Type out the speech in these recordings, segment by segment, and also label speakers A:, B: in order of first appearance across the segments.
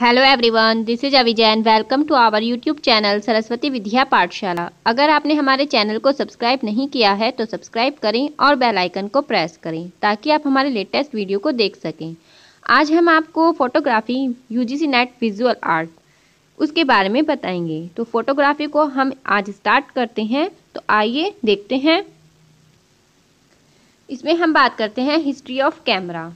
A: hello everyone this is अविजैन welcome to our YouTube channel Saraswati Vidya Pathshala अगर आपने हमारे चैनल को सब्सक्राइब नहीं किया है तो सब्सक्राइब करें और बेल आइकन को प्रेस करें ताकि आप हमारे लेटेस्ट वीडियो को देख सकें आज हम आपको photography UGC NET visual art उसके बारे में बताएंगे तो फोटोग्राफी को हम आज स्टार्ट करते हैं तो आइए देखते हैं इसमें हम बात करते हैं हिस्ट्री ऑफ कैमरा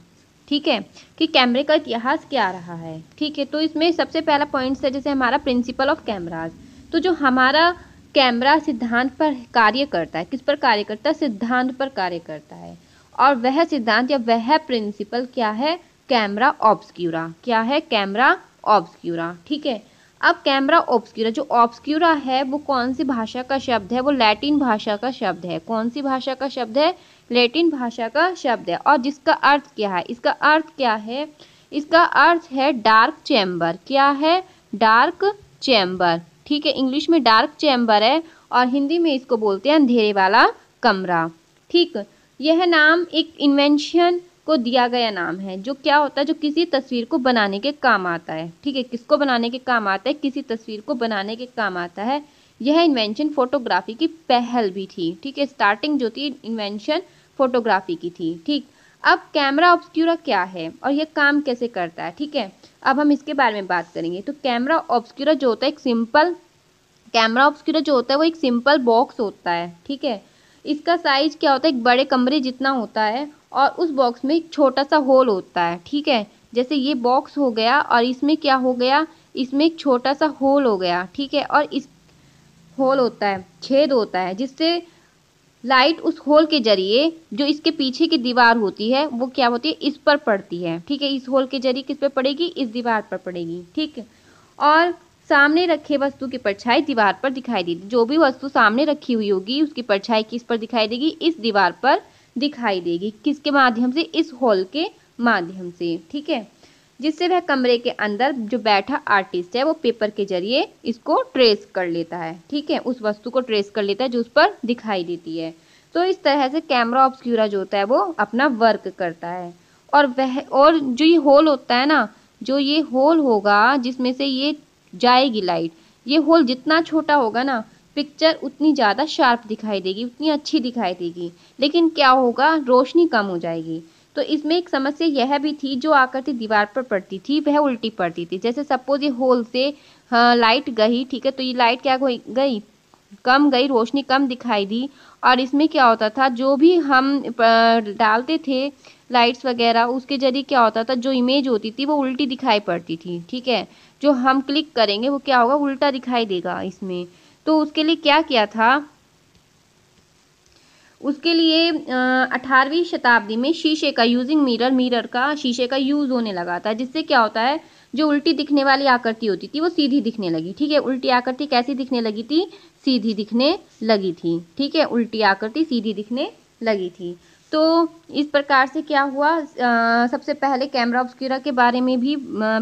A: ठीक है कि कैमरे का इतिहास क्या रहा है ठीक है तो इसमें सबसे पहला पॉइंट्स है जैसे हमारा प्रिंसिपल ऑफ कैमराज तो जो हमारा कैमरा सिद्धांत पर कार्य करता है किस पर कार्य करता है सिद्धांत पर कार्य करता है और वह सिद्धांत या वह प्रिंसिपल क्या है कैमरा ऑब्सक्यूरा क्या है कैमरा ऑब्सक्यूरा ठीक है अब कैमरा ऑब्सक्यूरा जो ऑब्सक्यूरा है वो कौन सी भाषा का शब्द है वो लैटिन भाषा का शब्द है कौन सी भाषा का शब्द है लैटिन भाषा का शब्द है और जिसका अर्थ क्या है इसका अर्थ क्या है इसका अर्थ है डार्क चैम्बर क्या है डार्क चैम्बर ठीक है इंग्लिश में डार्क चैम्बर है और हिंदी में इसको बोलते हैं अंधेरे वाला कमरा ठीक यह नाम एक इन्वेंशन को दिया गया नाम है जो क्या होता है जो किसी तस्वीर को बनाने के काम आता है ठीक है किसको बनाने के काम आता है किसी तस्वीर को बनाने के काम आता है यह इन्वेंशन फोटोग्राफी की पहल भी थी ठीक है स्टार्टिंग जो थी इन्वेंशन फोटोग्राफी की थी ठीक अब कैमरा ऑब्सक्यूरा क्या है और यह काम कैसे करता है ठीक है अब हम इसके बारे में बात करेंगे तो कैमरा ऑब्सक्यूरा जो होता है एक सिंपल कैमरा ऑब्सक्यूरा जो होता है वो एक सिंपल बॉक्स होता है ठीक है इसका साइज क्या होता है एक बड़े कमरे जितना होता है और उस बॉक्स में एक छोटा सा होल होता है ठीक है जैसे ये बॉक्स हो गया और इसमें क्या हो गया इसमें एक छोटा सा होल हो गया ठीक है और इस होल होता है छेद होता है जिससे लाइट उस होल के जरिए जो इसके पीछे की दीवार होती है वो क्या होती है इस पर पड़ती है ठीक है इस होल के जरिए किस पर पड़ेगी इस दीवार पर पड़ेगी ठीक है और सामने रखे वस्तु की परछाई दीवार पर दिखाई देगी जो भी वस्तु सामने रखी हुई होगी उसकी परछाई किस पर दिखाई देगी इस दीवार पर दिखाई देगी किसके माध्यम से इस होल के माध्यम से ठीक है जिससे वह कमरे के अंदर जो बैठा आर्टिस्ट है वो पेपर के जरिए इसको ट्रेस कर लेता है ठीक है उस वस्तु को ट्रेस कर लेता है जो उस पर दिखाई देती है तो इस तरह से कैमरा ऑब्सक्यूरा जो होता है वो अपना वर्क करता है और वह और जो ये होल होता है ना जो ये होल होगा जिसमें से ये जाएगी लाइट ये होल जितना छोटा होगा ना पिक्चर उतनी ज़्यादा शार्प दिखाई देगी उतनी अच्छी दिखाई देगी लेकिन क्या होगा रोशनी कम हो जाएगी तो इसमें एक समस्या यह भी थी जो आकृति दीवार पर पड़ती थी वह उल्टी पड़ती थी जैसे सपोज ये होल से लाइट गई ठीक है तो ये लाइट क्या गई कम गई रोशनी कम दिखाई दी और इसमें क्या होता था जो भी हम डालते थे लाइट्स वगैरह उसके जरिए क्या होता था जो इमेज होती थी वो उल्टी दिखाई पड़ती थी ठीक है जो हम क्लिक करेंगे वो क्या होगा उल्टा दिखाई देगा इसमें तो उसके लिए क्या किया था उसके लिए अठारहवीं शताब्दी में शीशे का यूजिंग मिरर मिरर का शीशे का यूज़ होने लगा था जिससे क्या होता है जो उल्टी दिखने वाली आकृति होती थी वो सीधी दिखने लगी ठीक है उल्टी आकृति कैसी दिखने लगी थी सीधी दिखने लगी थी ठीक है उल्टी आकृति सीधी दिखने लगी थी तो इस प्रकार से क्या हुआ आ, सबसे पहले कैमरा ऑब्सक्यूरा के बारे में भी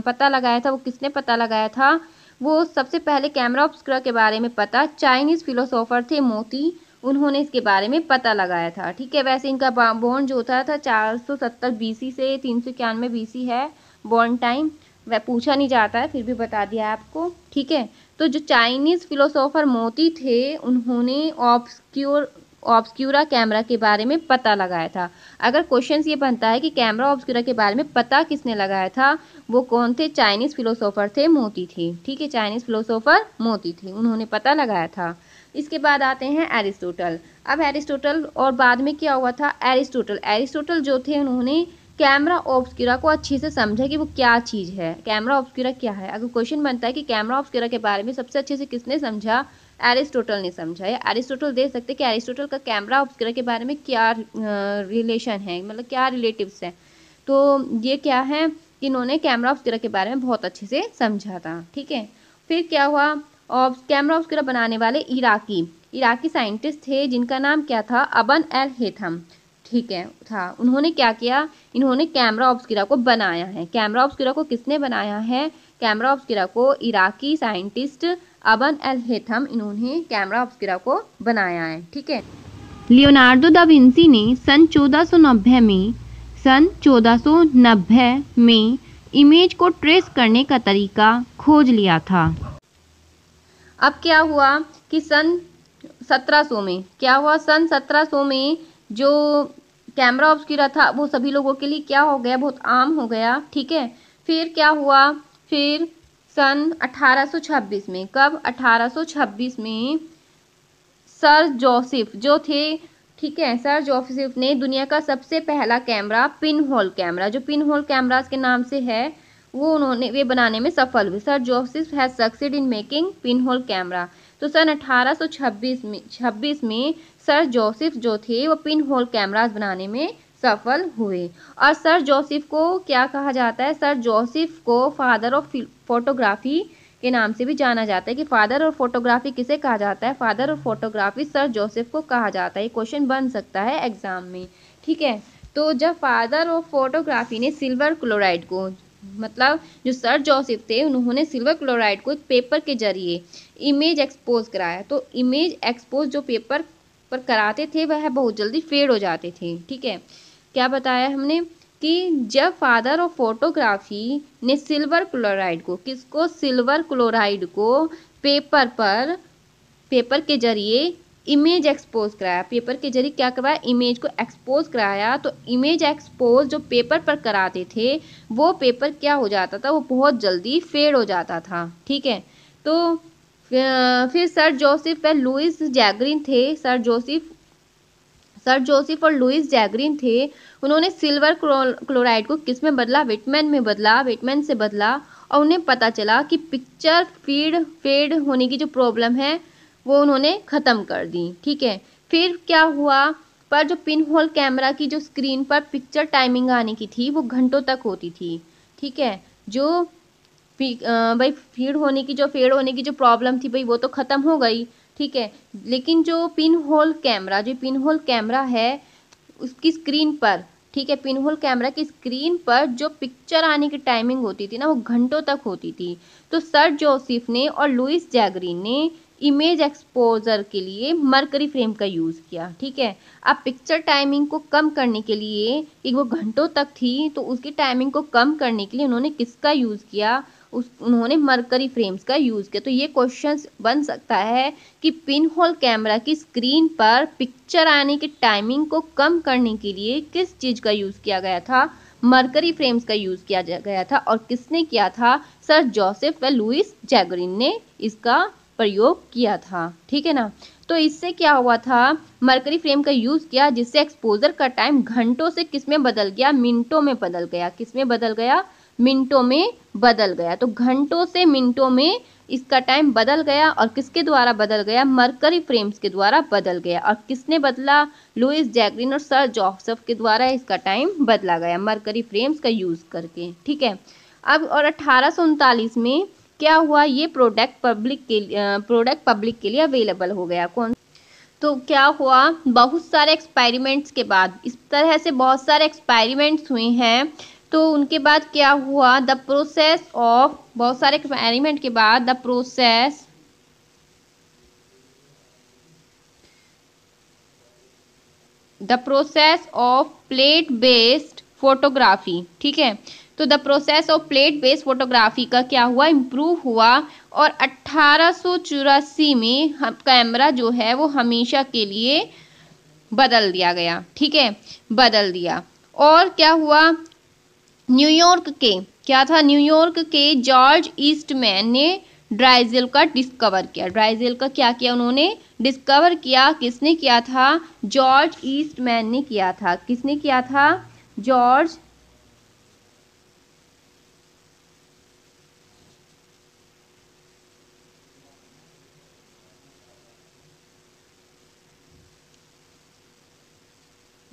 A: पता लगाया था वो किसने पता लगाया था वो सबसे पहले कैमरा ऑब्सक्यूरा के बारे में पता चाइनीज़ फिलोसोफर थे मोती उन्होंने इसके बारे में पता लगाया था ठीक है वैसे इनका बॉन्ड जो होता था चार सौ सत्तर बीसी से तीन सौ इक्यानवे सी है बॉन्ड टाइम वह पूछा नहीं जाता है फिर भी बता दिया आपको ठीक है तो जो चाइनीज़ फिलोसोफर मोती थे उन्होंने ऑब्सक्योर ऑब्सक्यूरा कैमरा के बारे में पता लगाया था अगर क्वेश्चन ये बनता है कि कैमरा ऑब्सक्यूरा के बारे में पता किसने लगाया था वो कौन थे चाइनीज़ फिलोसोफर थे मोती थे ठीक है चाइनीज़ फिलोसोफर मोती थे उन्होंने पता लगाया था इसके बाद आते हैं एरिस्टोटल अब एरिस्टोटल और बाद में क्या हुआ था एरिस्टोटल एरिस्टोटल जो थे उन्होंने कैमरा ऑब्सक्यूरा को अच्छे से समझा कि वो क्या चीज़ है कैमरा ऑब्सक्यूरा क्या है अगर क्वेश्चन बनता है कि कैमरा ऑब्सक्यूरा के बारे में सबसे अच्छे से किसने समझा एरिस्टोटल ने समझा या एरिस्टोटल देख सकते कि एरिस्टोटल का कैमरा ऑब्सक्यूरा के बारे में क्या रिलेशन है मतलब क्या रिलेटिव्स हैं तो ये क्या है कि इन्होंने कैमरा ऑब्सक्यूरा के बारे में बहुत अच्छे से समझा था ठीक है फिर क्या हुआ और कैमरा ऑब्स्क्यूरा बनाने वाले इराकी इराकी साइंटिस्ट थे जिनका नाम क्या था अबन एल हेथम ठीक है था उन्होंने क्या किया इन्होंने कैमरा ऑब्स्क्यूरा को बनाया है कैमरा ऑब्स्क्यूरा को किसने बनाया है कैमरा ऑब्स्क्यूरा को Iraqi scientist Ibn al Haytham इन्होंने कैमरा ऑब्स्क्यूरा को बनाया है ठीक है लियोनार्डो दा विंसी ने सन चौदह में सन चौदह में इमेज को ट्रेस करने का तरीका खोज लिया था अब क्या हुआ कि सन 1700 में क्या हुआ सन 1700 में जो कैमरा ऑब्सक्यूरा था वो सभी लोगों के लिए क्या हो गया बहुत आम हो गया ठीक है फिर क्या हुआ फिर सन 1826 में कब 1826 में सर जोसेफ जो थे ठीक है सर जोसेफ ने दुनिया का सबसे पहला कैमरा पिन होल कैमरा जो पिन होल कैमराज के नाम से है वो उन्होंने वे बनाने में सफल हुए sir Joseph has succeed in making pinhole camera तो सन 1826 में 26 में सर जोसेफ जो थे वो पिन होल कैमराज बनाने में सफल हुए और सर जोसेफ को क्या कहा जाता है सर जोसेफ को फादर ऑफ फोटोग्राफी के नाम से भी जाना जाता है कि फादर और फोटोग्राफी किसे कहा जाता है फादर और फोटोग्राफी सर जोसेफ को कहा जाता है ये क्वेश्चन बन सकता है एग्जाम में ठीक है तो जब फादर ऑफ फोटोग्राफी ने सिल्वर क्लोराइड को मतलब जो सर जोसेफ थे उन्होंने सिल्वर क्लोराइड को एक पेपर के जरिए इमेज एक्सपोज कराया तो इमेज एक्सपोज जो पेपर पर कराते थे वह बहुत जल्दी फेड हो जाते थे ठीक है क्या बताया हमने कि जब फादर ऑफ फोटोग्राफी ने सिल्वर क्लोराइड को किसको सिल्वर क्लोराइड को पेपर पर पेपर के जरिए इमेज एक्सपोज कराया पेपर के जरिए क्या करवाया इमेज को एक्सपोज कराया तो इमेज एक्सपोज जो पेपर पर कराते थे वो पेपर क्या हो जाता था वो बहुत जल्दी फेड हो जाता था ठीक है तो फिर सर जोसेफ व लुइस जैगरिन थे सर जोसेफ सर जोसेफ और लुइस जैगरिन थे उन्होंने सिल्वर क्लोराइड को किस में बदला विटमैन में बदला विटमैन से बदला और उन्हें पता चला कि पिक्चर फीड फेड होने की जो प्रॉब्लम है वो उन्होंने ख़त्म कर दी ठीक है फिर क्या हुआ पर जो पिन होल कैमरा की जो स्क्रीन पर पिक्चर टाइमिंग आने की थी वो घंटों तक होती थी ठीक है जो भाई फीड होने की जो फेड होने की जो प्रॉब्लम थी भाई वो तो ख़त्म हो गई ठीक है लेकिन जो पिन होल कैमरा जो पिन होल कैमरा है उसकी स्क्रीन पर ठीक है पिन होल कैमरा की स्क्रीन पर जो पिक्चर आने की टाइमिंग होती थी ना वो घंटों तक होती थी तो सर जोसेफ ने और लुइस जैगरीन ने इमेज एक्सपोजर के लिए मरकरी फ्रेम का यूज़ किया ठीक है अब पिक्चर टाइमिंग को कम करने के लिए एक वो घंटों तक थी तो उसकी टाइमिंग को कम करने के लिए उन्होंने किसका यूज़ किया उस उन्होंने मरकरी फ्रेम्स का यूज़ किया तो ये क्वेश्चन बन सकता है कि पिन होल कैमरा की स्क्रीन पर पिक्चर आने की टाइमिंग को कम करने के लिए किस चीज़ का यूज़ किया गया था मरकरी फ्रेम्स का यूज़ किया गया था और किसने किया था सर जोसेफ व लुइस जैगरिन ने इसका प्रयोग किया था ठीक है ना तो इससे क्या हुआ था मरकरी फ्रेम का यूज़ किया जिससे एक्सपोजर का टाइम घंटों से किस में बदल गया मिनटों में बदल गया किस में बदल गया मिनटों में बदल गया तो घंटों से मिनटों में इसका टाइम बदल गया और किसके द्वारा बदल गया मरकरी फ्रेम्स के द्वारा बदल गया और किसने बदला लुइस जैगरिन और सर जॉसफ के द्वारा इसका टाइम बदला गया मरकरी फ्रेम्स का यूज़ करके ठीक है अब और उनतालीस में क्या हुआ ये प्रोडक्ट पब्लिक के प्रोडक्ट पब्लिक के लिए अवेलेबल हो गया कौन तो क्या हुआ बहुत सारे एक्सपेरिमेंट्स के बाद इस तरह से बहुत सारे एक्सपेरिमेंट्स हुए हैं तो उनके बाद क्या हुआ द प्रोसेस ऑफ बहुत सारे एक्सपेरिमेंट के बाद the process the process of plate based photography ठीक है तो the process of plate based photography का क्या हुआ इम्प्रूव हुआ और अट्ठारह में हम कैमरा जो है वो हमेशा के लिए बदल दिया गया ठीक है बदल दिया और क्या हुआ न्यूयॉर्क के क्या था न्यूयॉर्क के जॉर्ज ईस्टमैन ने ड्राइजेल का डिस्कवर किया ड्राइजेल का क्या किया उन्होंने डिस्कवर किया किसने किया था जॉर्ज ईस्टमैन ने किया था किसने किया था जॉर्ज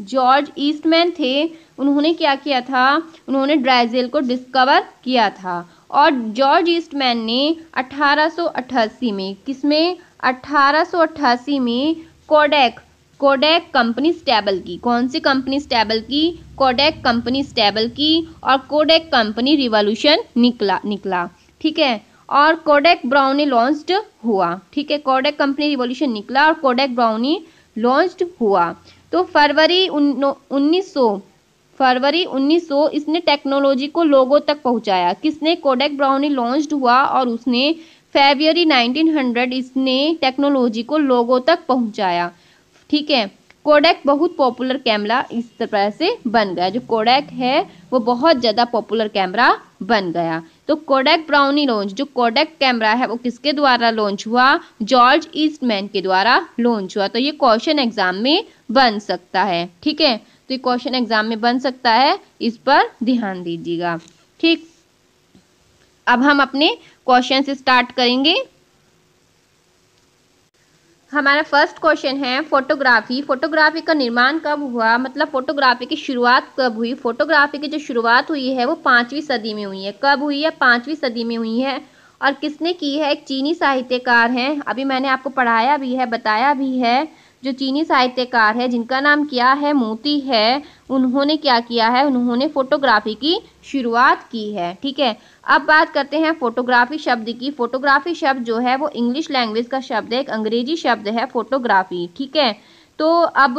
A: जॉर्ज ईस्टमैन थे उन्होंने क्या किया था उन्होंने ड्राइजेल को डिस्कवर किया था और जॉर्ज ईस्टमैन ने 1888 में किसमें 1888 में कोडेक कोडेक कंपनी स्टेबल की कौन सी कंपनी स्टेबल की कोडेक कंपनी स्टेबल की और कोडेक कंपनी रिवॉल्यूशन निकला निकला ठीक है और कोडेक ब्राउनी लॉन्च्ड हुआ ठीक है कोडेक कंपनी रिवॉल्यूशन निकला और कोडेक ब्राउनी लॉन्च्ड हुआ तो फरवरी उन्नीस सौ फरवरी 1900 इसने टेक्नोलॉजी को लोगों तक पहुंचाया किसने कोडेक ब्राउनी लॉन्च हुआ और उसने फेबररी 1900 इसने टेक्नोलॉजी को लोगों तक पहुंचाया ठीक है कोडेक बहुत पॉपुलर कैमरा इस तरह से बन गया जो कोडेक है वो बहुत ज़्यादा पॉपुलर कैमरा बन गया तो कोडेक ब्राउनी लॉन्च जो कोडेक कैमरा है वो किसके द्वारा लॉन्च हुआ जॉर्ज ईस्टमैन के द्वारा लॉन्च हुआ तो ये क्वेश्चन एग्जाम में बन सकता है ठीक है तो ये क्वेश्चन एग्जाम में बन सकता है इस पर ध्यान दीजिएगा ठीक अब हम अपने क्वेश्चन से स्टार्ट करेंगे हमारा फर्स्ट क्वेश्चन है फोटोग्राफी फोटोग्राफी का निर्माण कब हुआ मतलब फोटोग्राफी की शुरुआत कब हुई फोटोग्राफी की जो शुरुआत हुई है वो पांचवी सदी में हुई है कब हुई है पांचवी सदी में हुई है और किसने की है एक चीनी साहित्यकार हैं अभी मैंने आपको पढ़ाया भी है बताया भी है जो चीनी साहित्यकार है जिनका नाम क्या है मोती है उन्होंने क्या किया है उन्होंने फोटोग्राफी की शुरुआत की है ठीक है अब बात करते हैं फोटोग्राफी शब्द की फोटोग्राफी शब्द जो है वो इंग्लिश लैंग्वेज का शब्द है एक अंग्रेजी शब्द है फोटोग्राफी ठीक है तो अब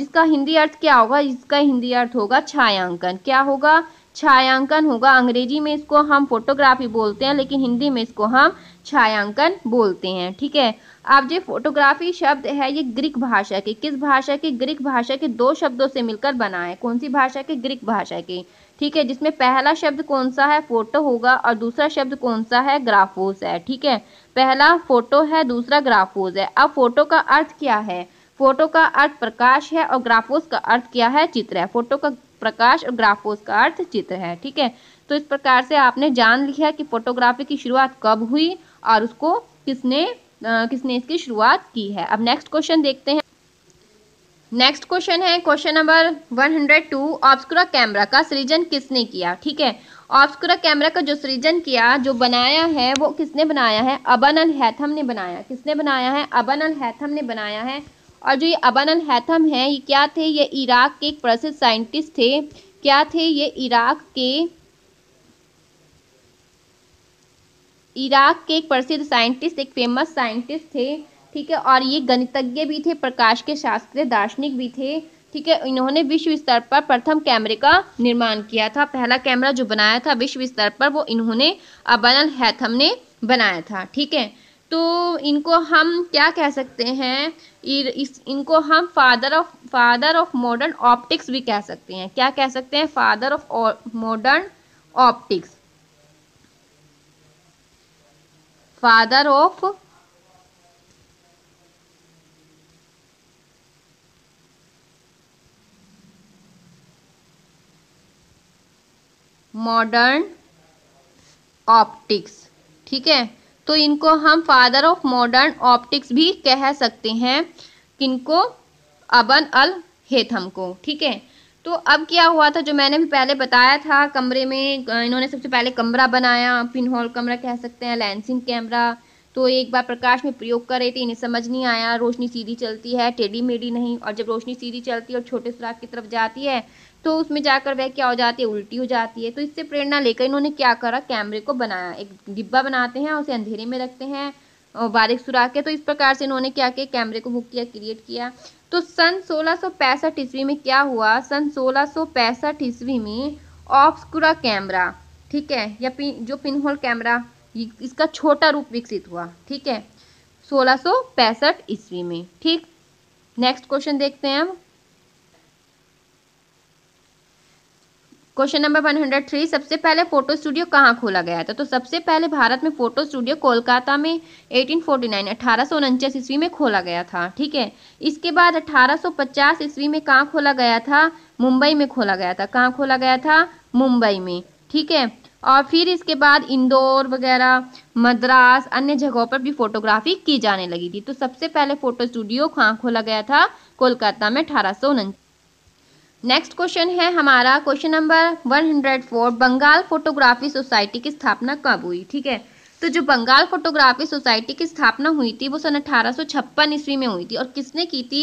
A: जिसका हिंदी अर्थ क्या होगा इसका हिंदी अर्थ होगा छायांकन क्या होगा छायांकन होगा अंग्रेजी में इसको हम फोटोग्राफी बोलते हैं लेकिन हिंदी में इसको हम छायांकन बोलते हैं ठीक है अब जो फोटोग्राफी शब्द है ये ग्रीक भाषा के किस भाषा के ग्रीक भाषा के दो शब्दों से मिलकर बना है कौन सी भाषा के ग्रीक भाषा के ठीक है जिसमें पहला शब्द कौन सा है फोटो होगा और दूसरा शब्द कौन सा है ग्राफोस है ठीक है पहला फोटो है दूसरा ग्राफोस है अब फोटो का अर्थ क्या है फोटो का अर्थ प्रकाश है और ग्राफोस का अर्थ क्या है चित्र है फोटो का प्रकाश और ग्राफोस का अर्थ चित्र है ठीक है तो इस प्रकार से आपने जान लिया कि फोटोग्राफी की शुरुआत कब हुई और उसको किसने आ, किसने इसकी शुरुआत की है अब नेक्स्ट क्वेश्चन देखते हैं नेक्स्ट क्वेश्चन है question number 102 hundred two obscura camera का सृजन किसने किया ठीक है ऑब्सक्रा कैमरा का जो सृजन किया जो बनाया है वो किसने बनाया है अबन अल हैथम ने बनाया किसने बनाया है अबन अल हैथम ने बनाया है और जो ये अबन अल हैथम हैं ये क्या थे ये इराक के एक प्रसिद्ध साइंटिस्ट थे क्या थे ये इराक के इराक के एक प्रसिद्ध साइंटिस्ट एक फेमस साइंटिस्ट थे ठीक है और ये गणितज्ञ भी थे प्रकाश के शास्त्रीय दार्शनिक भी थे ठीक है इन्होंने विश्व स्तर पर प्रथम कैमरे का निर्माण किया था पहला कैमरा जो बनाया था विश्व स्तर पर वो इन्होंने अल हैथम ने बनाया था ठीक है तो इनको हम क्या कह सकते हैं इस इनको हम father of father of modern optics भी कह सकते हैं क्या कह सकते हैं father of modern optics father of modern optics ठीक है तो इनको हम फादर ऑफ मॉडर्न ऑप्टिक्स भी कह सकते हैं किनको अबन अल हेथम को ठीक है तो अब क्या हुआ था जो मैंने भी पहले बताया था कमरे में इन्होंने सबसे पहले कमरा बनाया पिन कमरा कह सकते हैं लेंसिंग कैमरा तो एक बार प्रकाश में प्रयोग कर रहे थे इन्हें समझ नहीं आया रोशनी सीधी चलती है टेढ़ी मेढ़ी नहीं और जब रोशनी सीधी चलती है और छोटे सुराख की तरफ जाती है तो उसमें जाकर वह क्या हो जाती है उल्टी हो जाती है तो इससे प्रेरणा लेकर इन्होंने क्या करा कैमरे को बनाया एक डिब्बा बनाते हैं उसे अंधेरे में रखते हैं और बारिक सुराख के तो इस प्रकार से इन्होंने क्या किया कैमरे को बुक किया क्रिएट किया तो सन सोलह सौ पैंसठ ईस्वी में क्या हुआ सन सोलह सौ पैंसठ ईस्वी में ऑप्सकुरा कैमरा ठीक है या पिन जो पिनहोल कैमरा इसका छोटा रूप विकसित हुआ ठीक है सोलह सौ पैंसठ ईस्वी में ठीक नेक्स्ट क्वेश्चन देखते हैं हम क्वेश्चन नंबर 103 सबसे पहले फोटो स्टूडियो कहाँ खोला गया था तो सबसे पहले भारत में फोटो स्टूडियो कोलकाता में 1849 अठारह ईस्वी में खोला गया था ठीक है इसके बाद 1850 ईस्वी में कहाँ खोला गया था मुंबई में खोला गया था कहाँ खोला गया था मुंबई में ठीक है और फिर इसके बाद इंदौर वगैरह मद्रास अन्य जगहों पर भी फोटोग्राफी की जाने लगी थी तो सबसे पहले फोटो स्टूडियो कहाँ खोला गया था कोलकाता में अठारह नेक्स्ट क्वेश्चन है हमारा question number 104 Bengal photography society की स्थापना कब हुई ठीक है तो जो बंगाल फोटोग्राफी सोसाइटी की स्थापना हुई थी वो सन अठारह ईस्वी में हुई थी और किसने की थी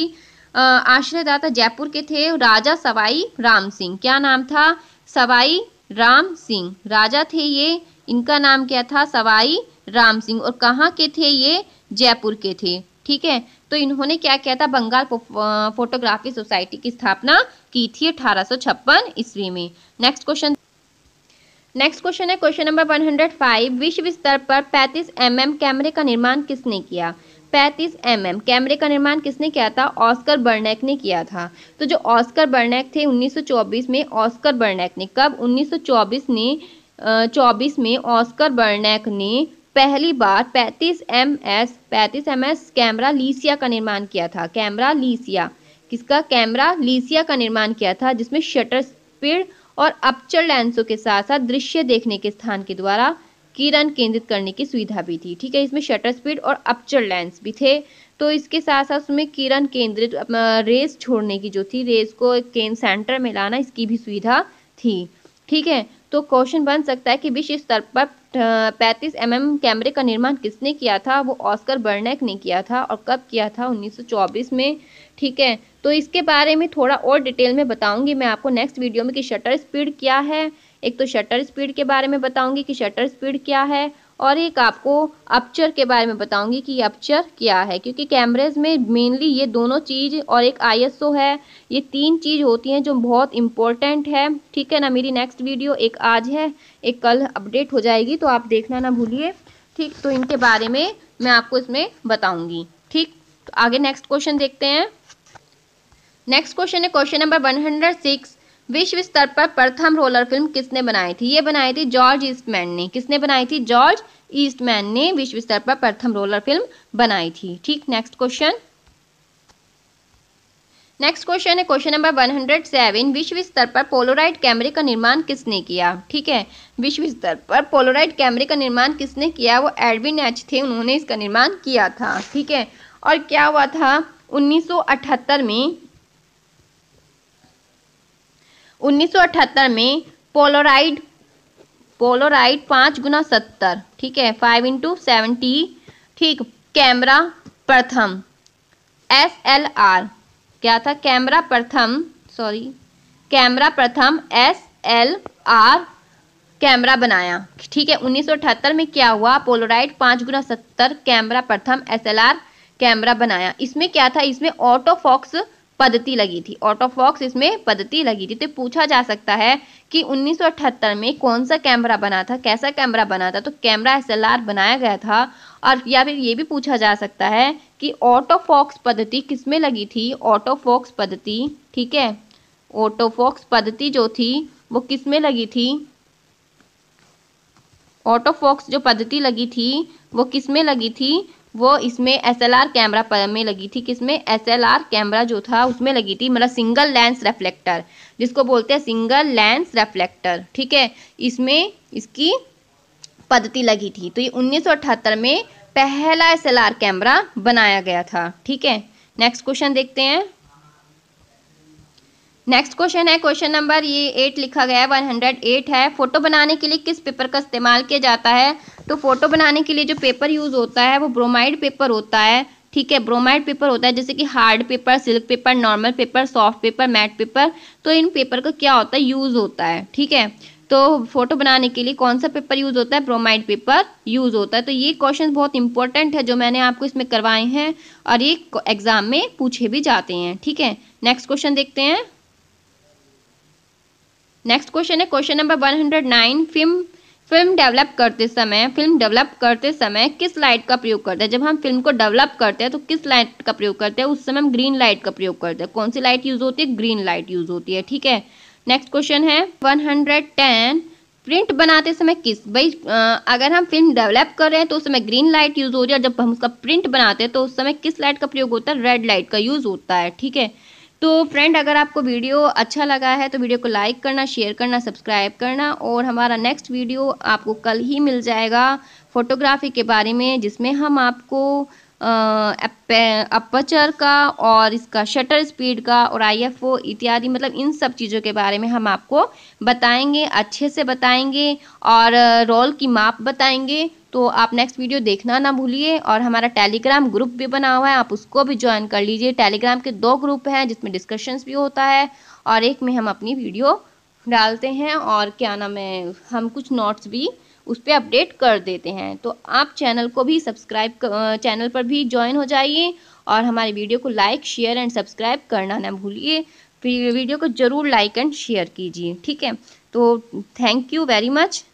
A: आश्रयदाता जयपुर के थे राजा सवाई राम सिंह क्या नाम था सवाई राम सिंह राजा थे ये इनका नाम क्या था सवाई राम सिंह और कहाँ के थे ये जयपुर के थे ठीक है तो इन्होंने क्या किया था बंगाल फोटोग्राफी सोसाइटी की स्थापना की थी अठारह ईस्वी में नेक्स्ट क्वेश्चन नेक्स्ट क्वेश्चन है क्वेश्चन नंबर 105 विश्व स्तर पर 35 एम mm कैमरे का निर्माण किसने किया 35 एम mm कैमरे का निर्माण किसने किया था ऑस्कर बर्नेक ने किया था तो जो ऑस्कर बर्नेक थे 1924 में ऑस्कर बर्नेक ने कब 1924 ने चौबीस में ऑस्कर बर्नेक ने पहली बार 35 एम एस पैंतीस एम एस कैमरा लीसिया का निर्माण किया था कैमरा लीसिया किसका कैमरा लीसिया का निर्माण किया था जिसमें शटर स्पीड और अपचर लेंसों के साथ साथ दृश्य देखने के स्थान के द्वारा किरण केंद्रित करने की सुविधा भी थी ठीक है इसमें शटर स्पीड और अपचर लेंस भी थे तो इसके साथ साथ उसमें किरण केंद्रित रेस छोड़ने की जो थी रेस को सेंटर में लाना इसकी भी सुविधा थी ठीक है तो क्वेश्चन बन सकता है कि विश्व स्तर पर पैंतीस एम एम कैमरे का निर्माण किसने किया था वो ऑस्कर बर्नेक ने किया था और कब किया था 1924 में ठीक है तो इसके बारे में थोड़ा और डिटेल में बताऊंगी मैं आपको नेक्स्ट वीडियो में कि शटर स्पीड क्या है एक तो शटर स्पीड के बारे में बताऊंगी कि शटर स्पीड क्या है और एक आपको अपचर के बारे में बताऊंगी कि अपचर क्या है क्योंकि कैमरेज में मेनली ये दोनों चीज़ और एक आईएसओ है ये तीन चीज़ होती हैं जो बहुत इंपॉर्टेंट है ठीक है ना मेरी नेक्स्ट वीडियो एक आज है एक कल अपडेट हो जाएगी तो आप देखना ना भूलिए ठीक तो इनके बारे में मैं आपको इसमें बताऊँगी ठीक तो आगे नेक्स्ट क्वेश्चन देखते हैं नेक्स्ट क्वेश्चन है question number one hundred six विश्व स्तर पर प्रथम रोलर फिल्म किसने बनाई थी ये बनाई थी जॉर्ज ईस्टमैन ने किसने बनाई थी जॉर्ज ईस्टमैन ने विश्व स्तर पर प्रथम रोलर फिल्म बनाई थी ठीक नेक्स्ट क्वेश्चन नेक्स्ट क्वेश्चन है क्वेश्चन नंबर 107 विश्व स्तर पर पोलोराइड कैमरे का निर्माण किसने किया ठीक है विश्व स्तर पर पोलोराइड कैमरे का निर्माण किसने किया वो एडविन एच थे उन्होंने इसका निर्माण किया था ठीक है और क्या हुआ था 1978 में 1978 में पोलोराइड पोलोराइड पाँच गुना सत्तर ठीक है फाइव इंटू सेवेंटी ठीक कैमरा प्रथम एस एल आर क्या था कैमरा प्रथम सॉरी कैमरा प्रथम एस एल आर कैमरा बनाया ठीक है 1978 में क्या हुआ पोलोराइड पाँच गुना सत्तर कैमरा प्रथम एस एल आर कैमरा बनाया इसमें क्या था इसमें ऑटो फॉक्स पद्धति लगी थी आउट ऑफ बॉक्स इसमें पद्धति लगी थी तो पूछा जा सकता है कि 1978 में कौन सा कैमरा बना था कैसा कैमरा बना था तो कैमरा एस बनाया गया था और या फिर ये भी पूछा जा सकता है कि ऑटो फॉक्स पद्धति किसमें लगी थी ऑटो फॉक्स पद्धति ठीक है ऑटो फॉक्स पद्धति जो थी वो किसमें लगी थी ऑटो फॉक्स जो पद्धति लगी थी वो किसमें लगी थी वो इसमें एसएलआर कैमरा पर में लगी थी किसमें एसएलआर कैमरा जो था उसमें लगी थी मतलब सिंगल लेंस रेफ्लेक्टर जिसको बोलते हैं सिंगल लेंस रेफ्लेक्टर ठीक है इसमें इसकी पद्धति लगी थी तो ये अठहत्तर में पहला आर कैमरा बनाया गया था ठीक है नेक्स्ट क्वेश्चन देखते हैं नेक्स्ट क्वेश्चन है क्वेश्चन नंबर ये एट लिखा गया है वन हंड्रेड एट है फोटो बनाने के लिए किस पेपर का इस्तेमाल किया जाता है तो फोटो बनाने के लिए जो पेपर यूज़ होता है वो ब्रोमाइड पेपर होता है ठीक है ब्रोमाइड पेपर होता है जैसे कि hard paper silk paper normal paper soft paper matte paper तो इन पेपर का क्या होता है यूज़ होता है ठीक है तो फोटो बनाने के लिए कौन सा पेपर यूज़ होता है ब्रोमाइड पेपर यूज़ होता है तो ये क्वेश्चन बहुत इंपॉर्टेंट है जो मैंने आपको इसमें करवाए हैं और ये एग्ज़ाम में पूछे भी जाते हैं ठीक है नेक्स्ट क्वेश्चन देखते हैं नेक्स्ट क्वेश्चन है question number 109 film film develop करते समय फिल्म डेवलप करते समय किस लाइट का प्रयोग करते हैं जब हम फिल्म को डेवलप करते हैं तो किस लाइट का प्रयोग करते हैं उस समय हम ग्रीन लाइट का प्रयोग करते हैं कौन सी लाइट यूज होती है ग्रीन लाइट यूज होती है ठीक है नेक्स्ट क्वेश्चन है 110 प्रिंट बनाते समय किस भाई अगर हम फिल्म डेवलप कर रहे हैं तो उस समय ग्रीन लाइट यूज हो रही है और जब हम उसका प्रिंट बनाते हैं तो उस समय किस लाइट का प्रयोग होता है रेड लाइट का यूज होता है ठीक है तो फ्रेंड अगर आपको वीडियो अच्छा लगा है तो वीडियो को लाइक करना शेयर करना सब्सक्राइब करना और हमारा नेक्स्ट वीडियो आपको कल ही मिल जाएगा फोटोग्राफी के बारे में जिसमें हम आपको अपचर का और इसका शटर स्पीड का और आईएफओ इत्यादि मतलब इन सब चीज़ों के बारे में हम आपको बताएंगे अच्छे से बताएंगे और रोल की माप बताएंगे तो आप नेक्स्ट वीडियो देखना ना भूलिए और हमारा टेलीग्राम ग्रुप भी बना हुआ है आप उसको भी ज्वाइन कर लीजिए टेलीग्राम के दो ग्रुप हैं जिसमें डिस्कशंस भी होता है और एक में हम अपनी वीडियो डालते हैं और क्या नाम है हम कुछ नोट्स भी उस पर अपडेट कर देते हैं तो आप चैनल को भी सब्सक्राइब चैनल पर भी ज्वाइन हो जाइए और हमारी वीडियो को लाइक शेयर एंड सब्सक्राइब करना ना भूलिए वीडियो को ज़रूर लाइक एंड शेयर कीजिए ठीक है तो थैंक यू वेरी मच